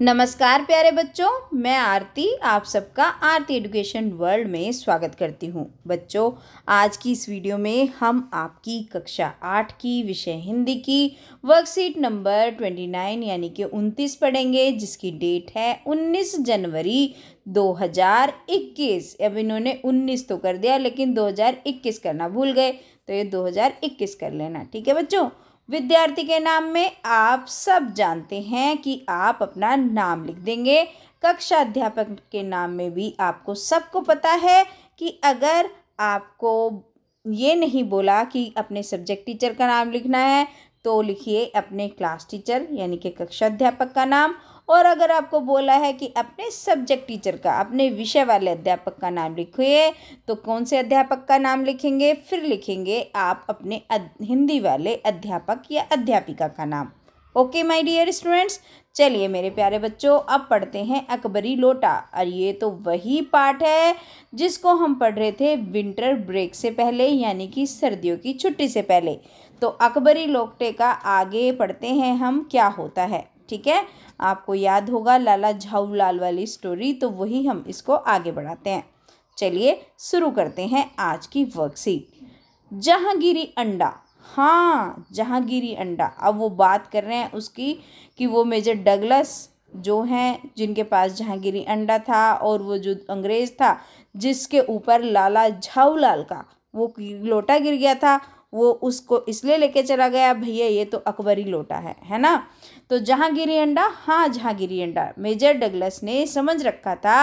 नमस्कार प्यारे बच्चों मैं आरती आप सबका आरती एजुकेशन वर्ल्ड में स्वागत करती हूँ बच्चों आज की इस वीडियो में हम आपकी कक्षा आठ की विषय हिंदी की वर्कशीट नंबर ट्वेंटी नाइन यानी कि उनतीस पढ़ेंगे जिसकी डेट है उन्नीस जनवरी दो हजार इक्कीस अब इन्होंने उन्नीस तो कर दिया लेकिन इक्कीस करना भूल गए तो ये इक्कीस कर लेना ठीक है बच्चों विद्यार्थी के नाम में आप सब जानते हैं कि आप अपना नाम लिख देंगे कक्षा अध्यापक के नाम में भी आपको सबको पता है कि अगर आपको ये नहीं बोला कि अपने सब्जेक्ट टीचर का नाम लिखना है तो लिखिए अपने क्लास टीचर यानी कि कक्षा अध्यापक का नाम और अगर आपको बोला है कि अपने सब्जेक्ट टीचर का अपने विषय वाले अध्यापक का नाम लिखिए तो कौन से अध्यापक का नाम लिखेंगे फिर लिखेंगे आप अपने हिंदी वाले अध्यापक या अध्यापिका का नाम ओके माय डियर स्टूडेंट्स चलिए मेरे प्यारे बच्चों अब पढ़ते हैं अकबरी लोटा और ये तो वही पाठ है जिसको हम पढ़ रहे थे विंटर ब्रेक से पहले यानी कि सर्दियों की छुट्टी से पहले तो अकबरी लोटे का आगे पढ़ते हैं हम क्या होता है ठीक है आपको याद होगा लाला झाऊ लाल वाली स्टोरी तो वही हम इसको आगे बढ़ाते हैं चलिए शुरू करते हैं आज की वर्कशीट जहांगीरी अंडा हाँ जहांगीरी अंडा अब वो बात कर रहे हैं उसकी कि वो मेजर डगलस जो हैं जिनके पास जहांगीरी अंडा था और वो जो अंग्रेज़ था जिसके ऊपर लाला झाऊलाल का वो लोटा गिर गया था वो उसको इसलिए लेके चला गया भैया ये तो अकबरी लोटा है है ना तो जहांगीरी अंडा हाँ जहांगीरी अंडा मेजर डगलस ने समझ रखा था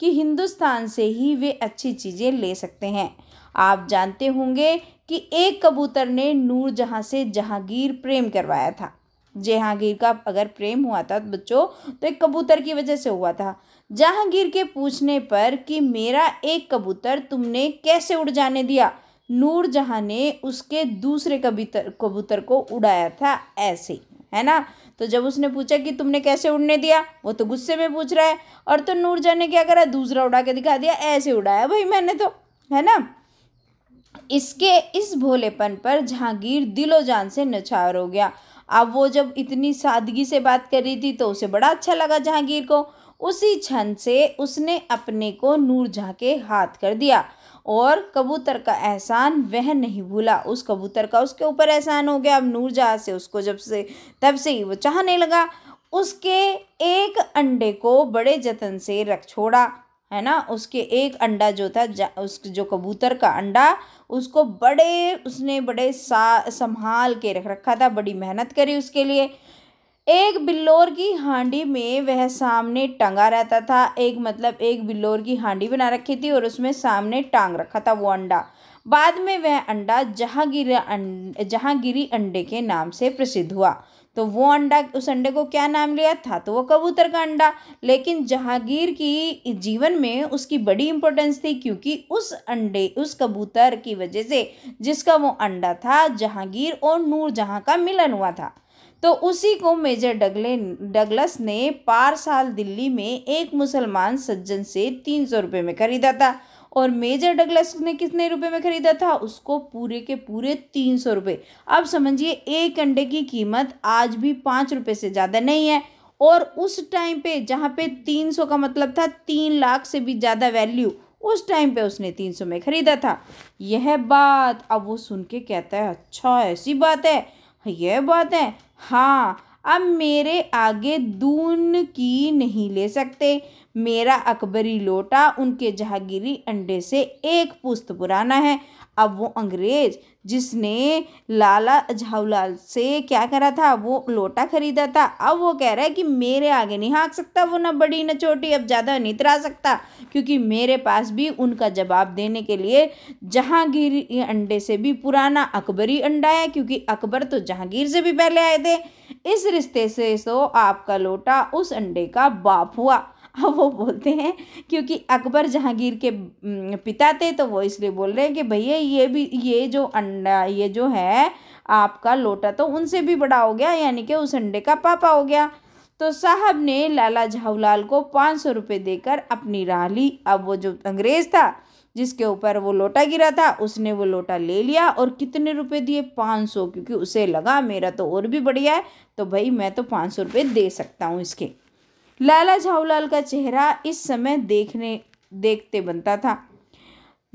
कि हिंदुस्तान से ही वे अच्छी चीज़ें ले सकते हैं आप जानते होंगे कि एक कबूतर ने नूर जहाँ से जहांगीर प्रेम करवाया था जहांगीर का अगर प्रेम हुआ था बच्चों तो एक कबूतर की वजह से हुआ था जहांगीर के पूछने पर कि मेरा एक कबूतर तुमने कैसे उड़ जाने दिया नूरजहाँ ने उसके दूसरे कबूतर कबूतर को उड़ाया था ऐसे है ना तो जब उसने पूछा कि तुमने कैसे उड़ने दिया वो तो गुस्से में पूछ रहा है और तो नूरजहाँ ने क्या करा दूसरा उड़ा के दिखा दिया ऐसे उड़ाया भाई मैंने तो है ना इसके इस भोलेपन पर जहांगीर दिलो जान से नछावर हो गया अब वो जब इतनी सादगी से बात कर रही थी तो उसे बड़ा अच्छा लगा जहांगीर को उसी क्षण से उसने अपने को नूरजहाँ के हाथ कर दिया और कबूतर का एहसान वह नहीं भूला उस कबूतर का उसके ऊपर एहसान हो गया अब नूरजहाँ से उसको जब से तब से ही वो चाहने लगा उसके एक अंडे को बड़े जतन से रख छोड़ा है ना उसके एक अंडा जो था उस जो कबूतर का अंडा उसको बड़े उसने बड़े सा संभाल के रख रखा था बड़ी मेहनत करी उसके लिए एक बिल्लोर की हांडी में वह सामने टंगा रहता था एक मतलब एक बिल्लोर की हांडी बना रखी थी और उसमें सामने टांग रखा था वो अंडा बाद में वह अंडा जहांगीर अंड जहांगीरी अंडे के नाम से प्रसिद्ध हुआ तो वो अंडा उस अंडे को क्या नाम लिया था तो वो कबूतर का अंडा लेकिन जहांगीर की जीवन में उसकी बड़ी इंपॉर्टेंस थी क्योंकि उस अंडे उस कबूतर की वजह से जिसका वो अंडा था जहांगीर और नूर जहां का मिलन हुआ था तो उसी को मेजर डगले डगलस ने पार साल दिल्ली में एक मुसलमान सज्जन से तीन सौ रुपये में खरीदा था और मेजर डगलस ने कितने रुपए में ख़रीदा था उसको पूरे के पूरे तीन सौ रुपये अब समझिए एक अंडे की कीमत आज भी पाँच रुपये से ज़्यादा नहीं है और उस टाइम पे जहाँ पे तीन सौ का मतलब था तीन लाख से भी ज़्यादा वैल्यू उस टाइम पे उसने तीन सौ में ख़रीदा था यह बात अब वो सुन के कहता है अच्छा ऐसी बात है ये बात है हाँ अब मेरे आगे दून की नहीं ले सकते मेरा अकबरी लोटा उनके जहांगीरी अंडे से एक पुस्त पुराना है अब वो अंग्रेज जिसने लाला झावलाल से क्या करा था वो लोटा खरीदा था अब वो कह रहा है कि मेरे आगे नहीं हाँक सकता वो ना बड़ी ना छोटी अब ज़्यादा नहीं तरा सकता क्योंकि मेरे पास भी उनका जवाब देने के लिए जहांगीर अंडे से भी पुराना अकबरी अंडा है क्योंकि अकबर तो जहांगीर से भी पहले आए थे इस रिश्ते से सो आपका लोटा उस अंडे का बाप हुआ अब वो बोलते हैं क्योंकि अकबर जहांगीर के पिता थे तो वो इसलिए बोल रहे हैं कि भैया ये भी ये जो अंडा ये जो है आपका लोटा तो उनसे भी बड़ा हो गया यानी कि उस अंडे का पापा हो गया तो साहब ने लाला झाऊलाल को पाँच सौ रुपये देकर अपनी राह ली अब वो जो अंग्रेज़ था जिसके ऊपर वो लोटा गिरा था उसने वो लोटा ले लिया और कितने रुपए दिए पाँच सौ क्योंकि उसे लगा मेरा तो और भी बढ़िया है तो भाई मैं तो पाँच सौ रुपये दे सकता हूँ इसके लाला झाऊलाल का चेहरा इस समय देखने देखते बनता था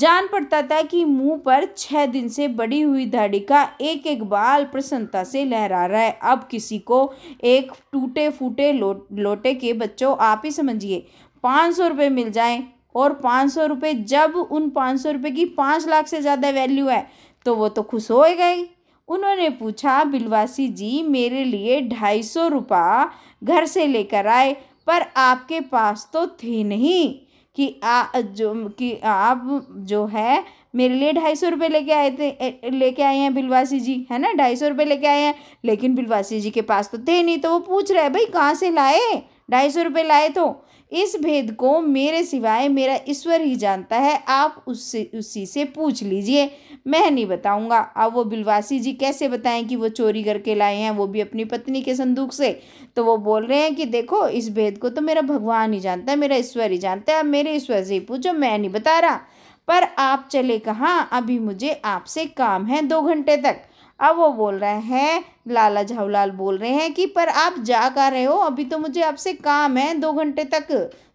जान पड़ता था कि मुंह पर छः दिन से बड़ी हुई दाढ़ी का एक एक बाल प्रसन्नता से लहरा रहा है अब किसी को एक टूटे फूटे लो, लोटे के बच्चों आप ही समझिए पाँच सौ रुपये मिल जाए और पाँच सौ रुपये जब उन पाँच सौ रुपये की पाँच लाख से ज़्यादा वैल्यू है तो वो तो खुश होएगा ही उन्होंने पूछा बिलवासी जी मेरे लिए ढाई सौ रुपये घर से लेकर आए पर आपके पास तो थे नहीं कि आ जो कि आप जो है मेरे लिए ढाई सौ रुपये लेके आए थे लेके आए हैं बिलवासी जी है ना ढाई सौ रुपये लेके आए हैं लेकिन बिलवासी जी के पास तो थे नहीं तो वो पूछ रहे भाई कहाँ से लाए ढाई सौ रुपये लाए तो इस भेद को मेरे सिवाय मेरा ईश्वर ही जानता है आप उससे उसी से पूछ लीजिए मैं नहीं बताऊंगा अब वो बिलवासी जी कैसे बताएं कि वो चोरी करके लाए हैं वो भी अपनी पत्नी के संदूक से तो वो बोल रहे हैं कि देखो इस भेद को तो मेरा भगवान ही जानता है मेरा ईश्वर ही जानता है अब मेरे ईश्वर से ही पूछो मैं नहीं बता रहा पर आप चले कहाँ अभी मुझे आपसे काम है दो घंटे तक अब वो बोल रहे हैं लाला झावलाल बोल रहे हैं कि पर आप जा कर रहे हो अभी तो मुझे आपसे काम है दो घंटे तक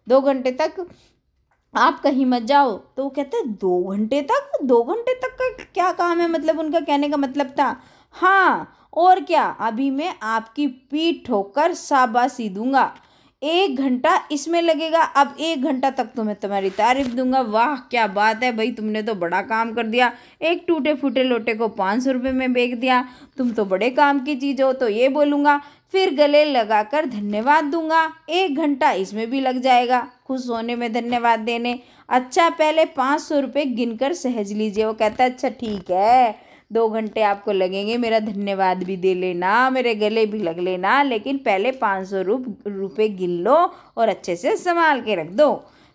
दो घंटे तक आप कहीं मत जाओ तो वो कहते हैं दो घंटे तक दो घंटे तक का क्या काम है मतलब उनका कहने का मतलब था हाँ और क्या अभी मैं आपकी पीठ कर शाबाशी दूंगा एक घंटा इसमें लगेगा अब एक घंटा तक तो मैं तुम्हारी तारीफ दूंगा वाह क्या बात है भाई तुमने तो बड़ा काम कर दिया एक टूटे फूटे लोटे को पाँच सौ रुपये में बेच दिया तुम तो बड़े काम की चीज़ हो तो ये बोलूँगा फिर गले लगाकर धन्यवाद दूंगा एक घंटा इसमें भी लग जाएगा खुश होने में धन्यवाद देने अच्छा पहले पाँच सौ रुपये गिन कर सहज लीजिए वो कहता है अच्छा ठीक है दो घंटे आपको लगेंगे मेरा धन्यवाद भी दे लेना मेरे गले भी लग लेना लेकिन पहले पाँच सौ रुपये गिन लो और अच्छे से संभाल के रख दो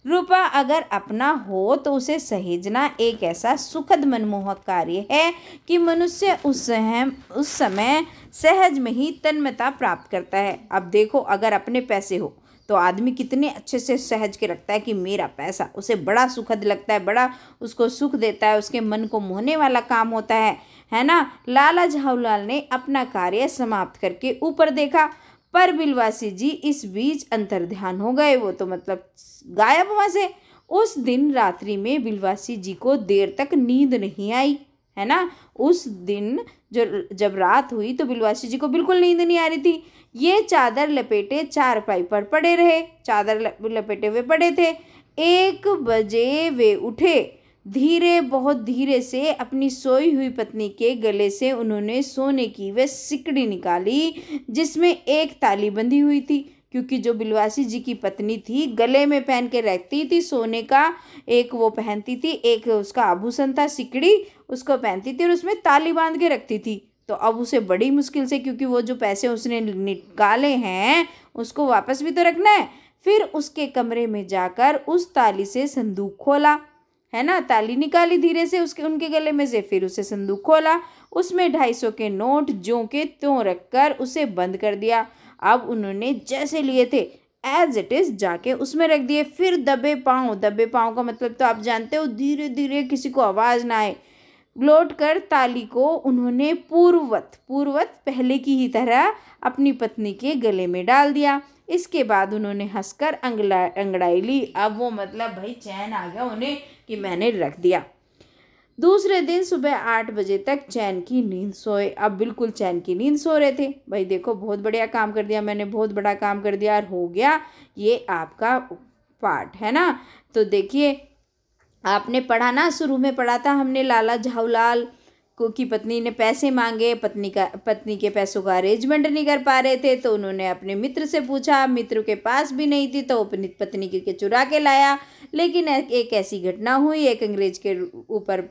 रुपा अगर अपना हो तो उसे सहेजना एक ऐसा सुखद मनमोहक कार्य है कि मनुष्य उस सहम उस समय सहज में ही तन्मता प्राप्त करता है अब देखो अगर अपने पैसे हो तो आदमी कितने अच्छे से सहज के रखता है कि मेरा पैसा उसे बड़ा सुखद लगता है बड़ा उसको सुख देता है उसके मन को मोहने वाला काम होता है है ना लाला झाऊलाल ने अपना कार्य समाप्त करके ऊपर देखा पर बिलवासी जी इस बीच अंतर्ध्यान हो गए वो तो मतलब गायब वहाँ से उस दिन रात्रि में बिलवासी जी को देर तक नींद नहीं आई है ना उस दिन जो जब रात हुई तो बिलवासी जी को बिल्कुल नींद नहीं आ रही थी ये चादर लपेटे चार पाई पर पड़े रहे चादर लपेटे हुए पड़े थे एक बजे वे उठे धीरे बहुत धीरे से अपनी सोई हुई पत्नी के गले से उन्होंने सोने की वह सिकड़ी निकाली जिसमें एक ताली बंधी हुई थी क्योंकि जो बिलवासी जी की पत्नी थी गले में पहन के रखती थी सोने का एक वो पहनती थी एक उसका आभूषण था सिकड़ी उसको पहनती थी और उसमें ताली बांध के रखती थी तो अब उसे बड़ी मुश्किल से क्योंकि वो जो पैसे उसने निकाले हैं उसको वापस भी तो रखना है फिर उसके कमरे में जाकर उस ताली से संदूक खोला है ना ताली निकाली धीरे से उसके उनके गले में से फिर उसे संदूक खोला उसमें ढाई सौ के नोट जो के त्यों रख कर उसे बंद कर दिया अब उन्होंने जैसे लिए थे एज इट इज़ जाके उसमें रख दिए फिर दबे पाँव दबे पाँव का मतलब तो आप जानते हो धीरे धीरे किसी को आवाज़ ना आए लौट कर ताली को उन्होंने पूर्ववत पूर्ववत पहले की ही तरह अपनी पत्नी के गले में डाल दिया इसके बाद उन्होंने हंसकर अंगला अंगड़ाई ली अब वो मतलब भाई चैन आ गया उन्हें कि मैंने रख दिया दूसरे दिन सुबह आठ बजे तक चैन की नींद सोए अब बिल्कुल चैन की नींद सो रहे थे भाई देखो बहुत बढ़िया काम कर दिया मैंने बहुत बड़ा काम कर दिया और हो गया ये आपका पार्ट है ना तो देखिए आपने पढ़ा ना शुरू में पढ़ा था हमने लाला झाऊलाल क्योंकि पत्नी ने पैसे मांगे पत्नी का पत्नी के पैसों का अरेंजमेंट नहीं कर पा रहे थे तो उन्होंने अपने मित्र से पूछा मित्र के पास भी नहीं थी तो अपनी पत्नी के चुरा के लाया लेकिन एक ऐसी घटना हुई एक अंग्रेज के ऊपर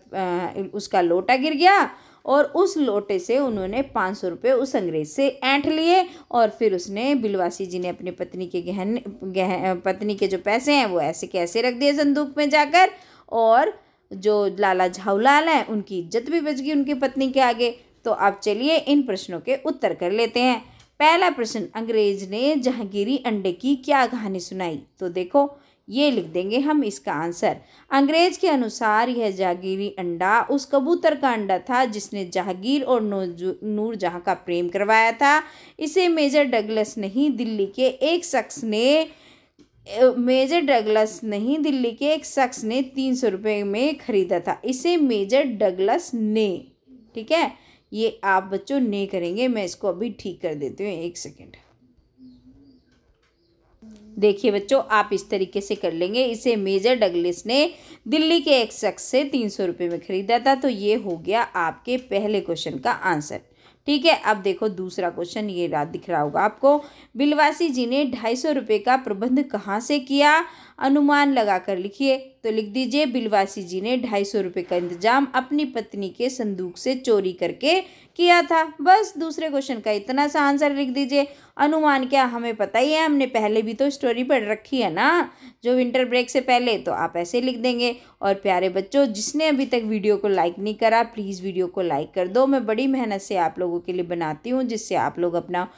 उसका लोटा गिर गया और उस लोटे से उन्होंने पाँच सौ रुपये उस अंग्रेज से ऐंठ लिए और फिर उसने बिलवासी जी ने अपनी पत्नी के गहन गह पत्नी के जो पैसे हैं वो ऐसे कैसे रख दिए संदूक में जाकर और जो लाला झाउलाल है हैं उनकी इज्जत भी बच गई उनकी पत्नी के आगे तो आप चलिए इन प्रश्नों के उत्तर कर लेते हैं पहला प्रश्न अंग्रेज ने जहांगीरी अंडे की क्या कहानी सुनाई तो देखो ये लिख देंगे हम इसका आंसर अंग्रेज के अनुसार यह जहागीरी अंडा उस कबूतर का अंडा था जिसने जहांगीर और नूर जहाँ का प्रेम करवाया था इसे मेजर डगलस नहीं दिल्ली के एक शख्स ने मेजर डगलस नहीं दिल्ली के एक शख्स ने तीन सौ रुपये में ख़रीदा था इसे मेजर डगलस ने ठीक है ये आप बच्चों ने करेंगे मैं इसको अभी ठीक कर देती हूँ एक सेकेंड देखिए बच्चों आप इस तरीके से कर लेंगे इसे मेजर डगलिस ने दिल्ली के एक शख्स से तीन सौ रुपये में ख़रीदा था तो ये हो गया आपके पहले क्वेश्चन का आंसर ठीक है अब देखो दूसरा क्वेश्चन ये रात दिख रहा होगा आपको बिलवासी जी ने ढाई सौ रुपये का प्रबंध कहाँ से किया अनुमान लगाकर लिखिए तो लिख दीजिए बिलवासी जी ने ढाई सौ रुपये का इंतजाम अपनी पत्नी के संदूक से चोरी करके किया था बस दूसरे क्वेश्चन का इतना सा आंसर लिख दीजिए अनुमान क्या हमें पता ही है हमने पहले भी तो स्टोरी पढ़ रखी है ना जो विंटर ब्रेक से पहले तो आप ऐसे लिख देंगे और प्यारे बच्चों जिसने अभी तक वीडियो को लाइक नहीं करा प्लीज़ वीडियो को लाइक कर दो मैं बड़ी मेहनत से आप लोगों के लिए बनाती हूँ जिससे आप लोग अपना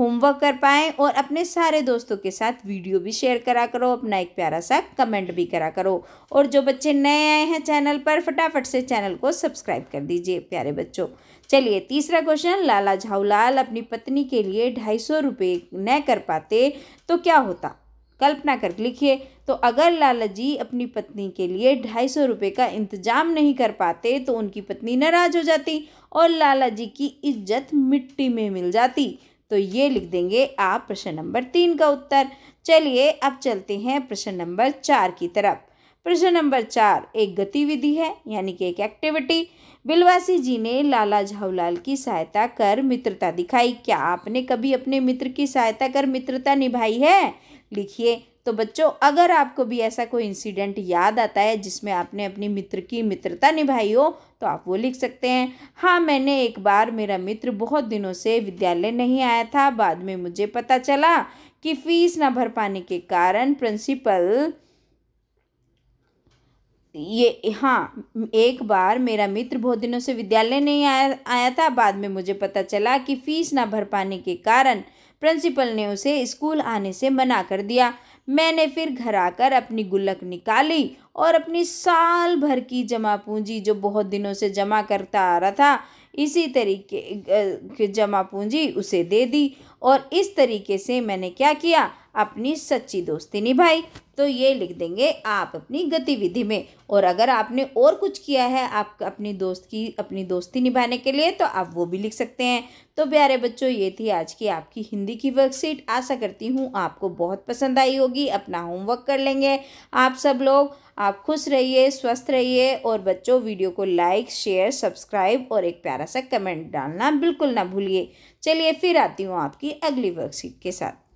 होमवर्क कर पाएँ और अपने सारे दोस्तों के साथ वीडियो भी शेयर करा करो अपना एक प्यारा सा कमेंट भी करा करो और जो बच्चे नए आए हैं चैनल पर फटाफट से चैनल को सब्सक्राइब कर दीजिए प्यारे बच्चों चलिए तीसरा क्वेश्चन लाला झाऊलाल अपनी पत्नी के लिए ढाई सौ रुपये न कर पाते तो क्या होता कल्पना कर लिखिए तो अगर लाला जी अपनी पत्नी के लिए ढाई सौ रुपये का इंतजाम नहीं कर पाते तो उनकी पत्नी नाराज हो जाती और लाला जी की इज्जत मिट्टी में मिल जाती तो ये लिख देंगे आप प्रश्न नंबर तीन का उत्तर चलिए अब चलते हैं प्रश्न नंबर चार की तरफ प्रश्न नंबर चार एक गतिविधि है यानी कि एक एक्टिविटी बिलवासी जी ने लाला झाऊलाल की सहायता कर मित्रता दिखाई क्या आपने कभी अपने मित्र की सहायता कर मित्रता निभाई है लिखिए तो बच्चों अगर आपको भी ऐसा कोई इंसिडेंट याद आता है जिसमें आपने अपनी मित्र की मित्रता निभाई हो तो आप वो लिख सकते हैं हाँ मैंने एक बार मेरा मित्र बहुत दिनों से विद्यालय नहीं आया था बाद में मुझे पता चला कि फीस ना भर पाने के कारण प्रिंसिपल ये हाँ एक बार मेरा मित्र बहुत दिनों से विद्यालय नहीं आया आया था बाद में मुझे पता चला कि फीस ना भर पाने के कारण प्रिंसिपल ने उसे स्कूल आने से मना कर दिया मैंने फिर घर आकर अपनी गुल्लक निकाली और अपनी साल भर की जमा पूंजी जो बहुत दिनों से जमा करता आ रहा था इसी तरीके की जमा पूंजी उसे दे दी और इस तरीके से मैंने क्या किया अपनी सच्ची दोस्ती निभाई तो ये लिख देंगे आप अपनी गतिविधि में और अगर आपने और कुछ किया है आप अपनी दोस्त की अपनी दोस्ती निभाने के लिए तो आप वो भी लिख सकते हैं तो प्यारे बच्चों ये थी आज की आपकी हिंदी की वर्कशीट आशा करती हूँ आपको बहुत पसंद आई होगी अपना होमवर्क कर लेंगे आप सब लोग आप खुश रहिए स्वस्थ रहिए और बच्चों वीडियो को लाइक शेयर सब्सक्राइब और एक प्यारा सा कमेंट डालना बिल्कुल ना भूलिए चलिए फिर आती हूँ आपकी अगली वर्कशीट के साथ